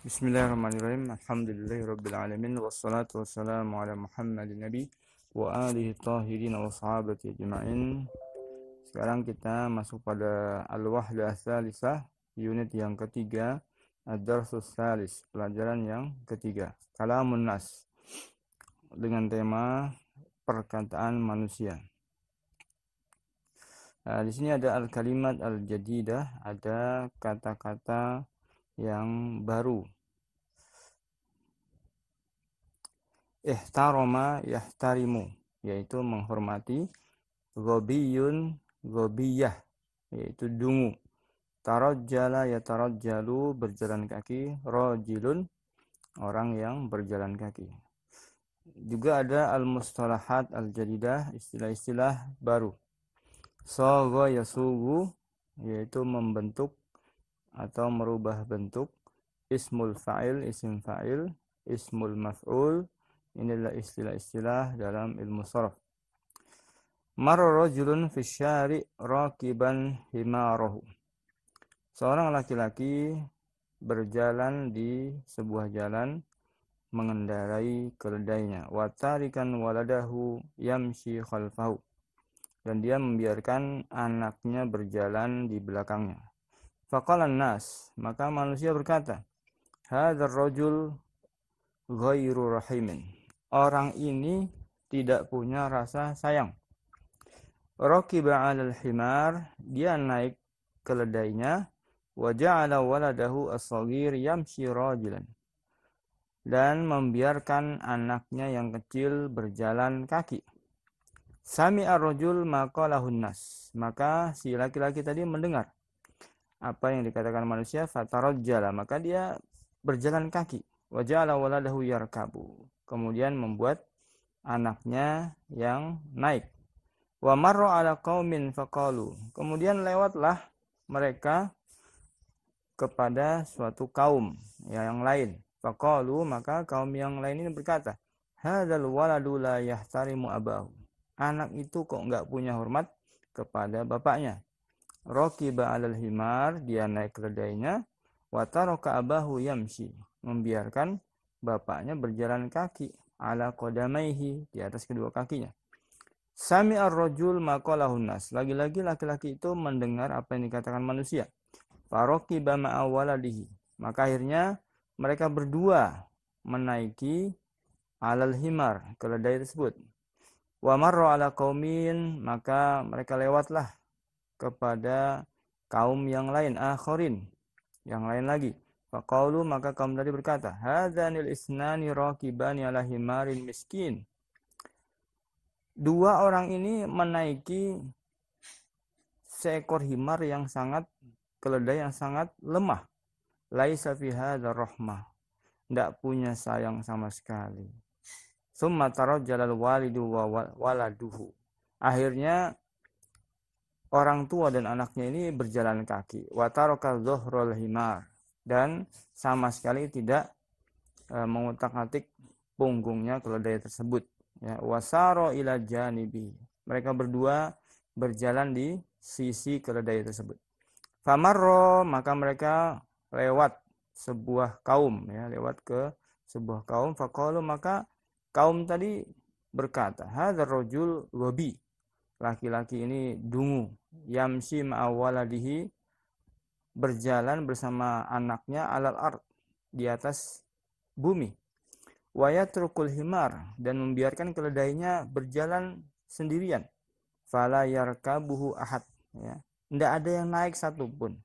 Bismillahirrahmanirrahim. Alhamdulillahi alamin wassalatu wassalamu ala Muhammadin nabi wa alihi tahirin wa sahabati ajma'in. Sekarang kita masuk pada al-wahdah salisah, unit yang ketiga, ad-darsus salis, pelajaran yang ketiga. Kalamun nas dengan tema perkataan manusia. Nah, di sini ada al-kalimat al-jadidah, ada kata-kata yang baru. Eh taroma Ihtaroma tarimu yaitu menghormati gobiyun gobiyah, yaitu dungu. Tarot jala ya tarot jalu berjalan kaki, rojilun, orang yang berjalan kaki. Juga ada al-mustalahat al-jadidah, istilah-istilah baru. Sogo sugu yaitu membentuk atau merubah bentuk ismul fa'il, isim fa'il, ismul maf'ul. Inilah istilah-istilah dalam ilmu sharaf Marra rajulun fi syari rakiban himarahu. Seorang laki-laki berjalan di sebuah jalan mengendarai keledainya watarikan waladahu yamshi khalfahu dan dia membiarkan anaknya berjalan di belakangnya Fakalan nas, maka manusia berkata, Hadar rojul ghairu rahimin. Orang ini tidak punya rasa sayang. Rakiba alal himar, dia naik keledainya, wajah ja'ala waladahu as-saghir yamshi rajulan. Dan membiarkan anaknya yang kecil berjalan kaki. Sami ar-rajul lahun nas. Maka si laki-laki tadi mendengar apa yang dikatakan manusia fatarot jala maka dia berjalan kaki waja'ala waladahu yarkabu kemudian membuat anaknya yang naik wa marro ala kaumin fakalu kemudian lewatlah mereka kepada suatu kaum yang lain fakalu maka kaum yang lain ini berkata hadzal waladu la yahtarimu abahu anak itu kok nggak punya hormat kepada bapaknya rakiba alal himar, dia naik keledainya, wataroka roka abahu yamshi, membiarkan bapaknya berjalan kaki ala maihi di atas kedua kakinya. Sami ar rojul makolahunas Lagi-lagi laki-laki itu mendengar apa yang dikatakan manusia. bama awaladihi Maka akhirnya mereka berdua menaiki alal himar, keledai tersebut. wamarro ala komin. maka mereka lewatlah kepada kaum yang lain akhirin yang lain lagi faqalu maka kaum tadi berkata hadzanil isnani raqibani ala himarin miskin dua orang ini menaiki seekor himar yang sangat keledai yang sangat lemah laisa fi hadzal rahmah ndak punya sayang sama sekali summa tarajjalal walidu wa waladuhu akhirnya orang tua dan anaknya ini berjalan kaki watarokal himar dan sama sekali tidak e, mengutak-atik punggungnya keledai tersebut ya, wasaro ila janibi mereka berdua berjalan di sisi keledai tersebut famarro maka mereka lewat sebuah kaum ya lewat ke sebuah kaum faqalu maka kaum tadi berkata hadzal rajul laki-laki ini dungu yamsi ma'awaladihi berjalan bersama anaknya alal art di atas bumi wayatrukul himar dan membiarkan keledainya berjalan sendirian fala buhu ahad ya tidak ada yang naik satupun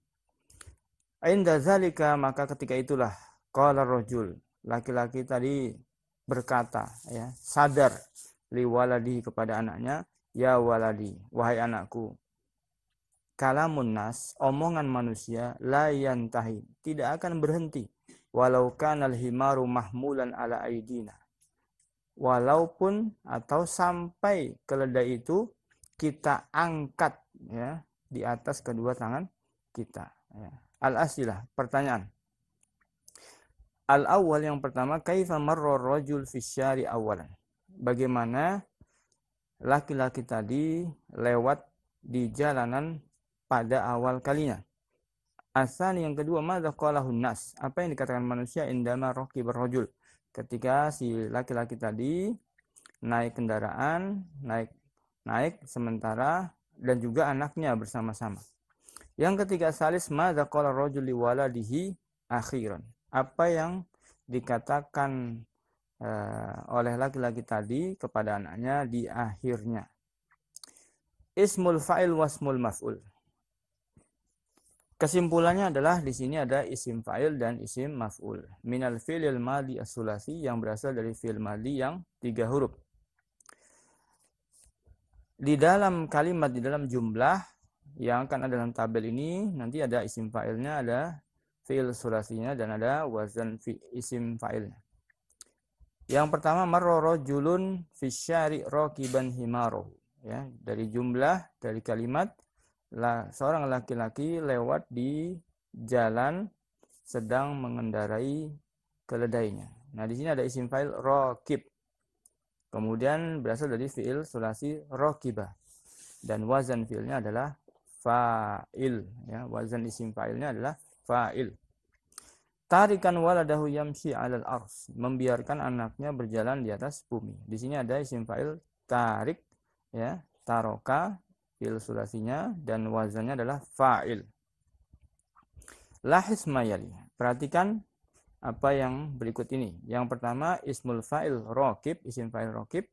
ain zalika maka ketika itulah qala rojul laki-laki tadi berkata ya sadar liwaladihi kepada anaknya Ya waladi, wahai anakku. Kalamun nas, omongan manusia, la yantahi, tidak akan berhenti. Walau kanal himaru mahmulan ala aidina. Walaupun atau sampai keledai itu kita angkat ya di atas kedua tangan kita. Ya. Al asilah pertanyaan. Al awal yang pertama kaifa marra rajul fi awalan. Bagaimana laki-laki tadi lewat di jalanan pada awal kalinya. Asal yang kedua, mada nas. Apa yang dikatakan manusia indama roki berrojul. Ketika si laki-laki tadi naik kendaraan, naik naik sementara dan juga anaknya bersama-sama. Yang ketiga, salis mada qala dihi akhiran. Apa yang dikatakan Eh, oleh laki-laki tadi kepada anaknya di akhirnya. Ismul fa'il wasmul maf'ul. Kesimpulannya adalah di sini ada isim fa'il dan isim maf'ul. Minal fi'lil madi asulasi yang berasal dari fi'il madi yang tiga huruf. Di dalam kalimat, di dalam jumlah yang akan ada dalam tabel ini, nanti ada isim fa'ilnya, ada fi'il sulasinya, dan ada wazan fi isim fa'ilnya. Yang pertama marro julun fisyari rokiban himaro. Ya, dari jumlah dari kalimat lah seorang laki-laki lewat di jalan sedang mengendarai keledainya. Nah, di sini ada isim fa'il rokib. Kemudian berasal dari fi'il sulasi rokiba. Dan wazan fi'ilnya adalah fa'il. Ya, wazan isim fa'ilnya adalah fa'il. Tarikan waladahu yamshi alal ars. Membiarkan anaknya berjalan di atas bumi. Di sini ada isim fa'il tarik. ya Taroka, Ilustrasinya. dan wazannya adalah fa'il. Lahis mayali. Perhatikan apa yang berikut ini. Yang pertama, ismul fa'il rokib, isim fa'il rokib.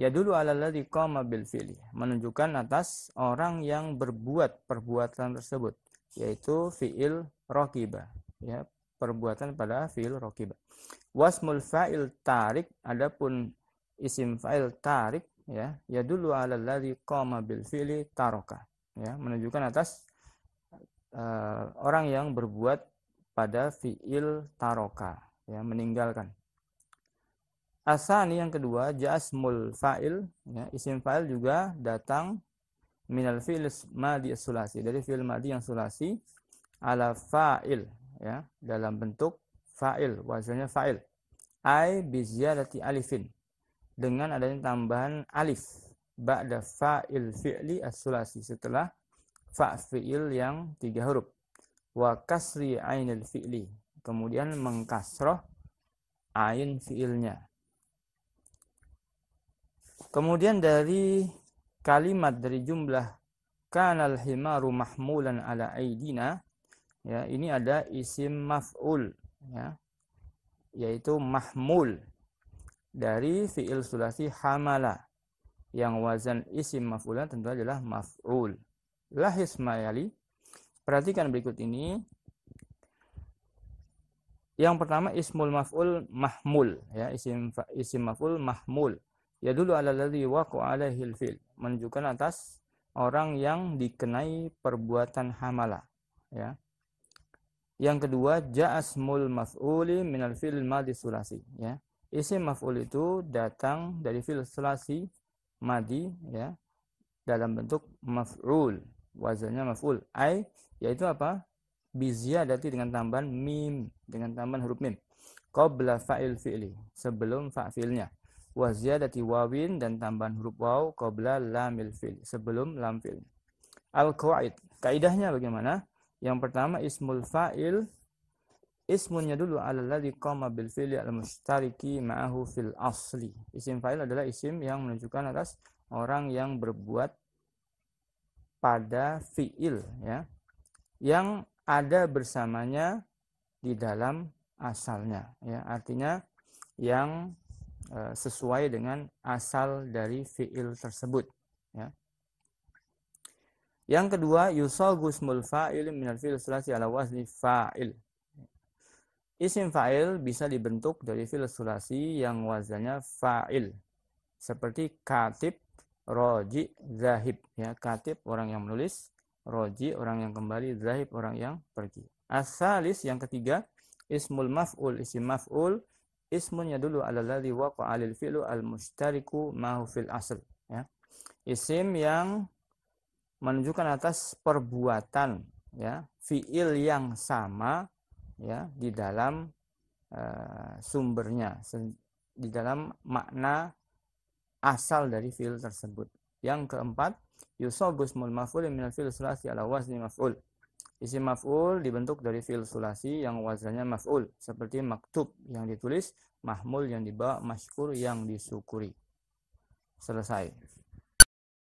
Ya dulu alalladhi koma bil fi'li. Menunjukkan atas orang yang berbuat perbuatan tersebut. Yaitu fi'il rokiba. Ya, perbuatan pada fi'il rokiba. Wasmul fa'il tarik, adapun isim fa'il tarik, ya, ya dulu ala ladhi koma bil fi'li taroka. Ya, menunjukkan atas uh, orang yang berbuat pada fi'il taroka, ya, meninggalkan. Asani yang kedua, jasmul fa'il, ya, isim fa'il juga datang minal fi'il madi sulasi, dari fi'il madi yang sulasi ala fa'il, ya dalam bentuk fa'il wazannya fa'il ai biziyadati alifin dengan adanya tambahan alif ba'da fa'il fi'li as-sulasi setelah fa' fi'il yang tiga huruf wa kasri ainil fi'li kemudian mengkasroh ain fi'ilnya kemudian dari kalimat dari jumlah kanal himaru mahmulan ala aidina ya ini ada isim maf'ul ya yaitu mahmul dari fi'il sulasi hamala yang wazan isim maf'ulan tentu adalah maf'ul lah ismayali perhatikan berikut ini yang pertama ismul maf'ul mahmul ya isim isim maf'ul mahmul ya dulu ala ladzi waqa'a alaihi fil menunjukkan atas orang yang dikenai perbuatan hamala ya yang kedua, ja'asmul maf'uli minal fil madi sulasi, ya. Isim maf'ul itu datang dari fil sulasi madi, ya, dalam bentuk maf'ul, wazannya maf'ul. ay yaitu apa? dati dengan tambahan mim, dengan tambahan huruf mim. Qobla fa'il fi'li, sebelum fa'filnya. wazia dati wawin dan tambahan huruf waw qobla lamil fi'li, sebelum lam fi'li. Al-qawaid, kaidahnya bagaimana? Yang pertama ismul fa'il ismunya dulu alladzi qama bil fi'li al mustariki ma'ahu fil asli. Isim fa'il adalah isim yang menunjukkan atas orang yang berbuat pada fi'il ya. Yang ada bersamanya di dalam asalnya ya. Artinya yang eh, sesuai dengan asal dari fi'il tersebut ya. Yang kedua, yusagu ismul fa'il minal fi'il sulasi ala wazni fa'il. Isim fa'il bisa dibentuk dari fi'il sulasi yang wazannya fa'il. Seperti katib, roji, zahib. Ya, katib orang yang menulis, roji orang yang kembali, zahib orang yang pergi. Asalis yang ketiga, ismul maf'ul, isim maf'ul, ismunya dulu ala ladhi waqa'alil fi'lu al-mushtariku mahu fil asl. Ya. Isim yang menunjukkan atas perbuatan ya fiil yang sama ya di dalam e, sumbernya di dalam makna asal dari fiil tersebut. Yang keempat, yusobus mul maf'ul min fiil sulasi ala wazni maf'ul. Isi maf'ul dibentuk dari fiil sulasi yang wazannya maf'ul seperti maktub yang ditulis, mahmul yang dibawa, masykur yang disukuri. Selesai.